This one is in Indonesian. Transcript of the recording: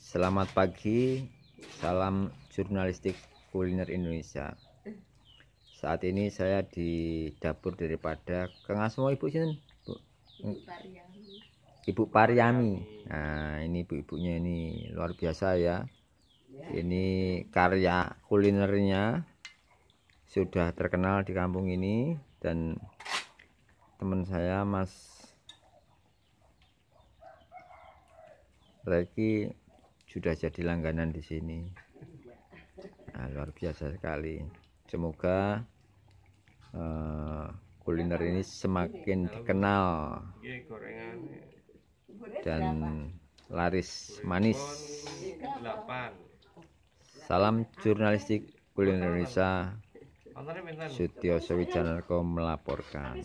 Selamat pagi, salam jurnalistik kuliner Indonesia. Saat ini saya di dapur daripada Kang Asmo Ibu sini, Ibu Pariyami. Ibu Nah, ini ibu-ibunya ini luar biasa ya. ya. Ini karya kulinernya sudah terkenal di kampung ini dan teman saya Mas Reki sudah jadi langganan di sini nah, luar biasa sekali semoga uh, kuliner ini semakin dikenal dan laris manis salam jurnalistik kuliner Indonesia Sutioso Wijanarko melaporkan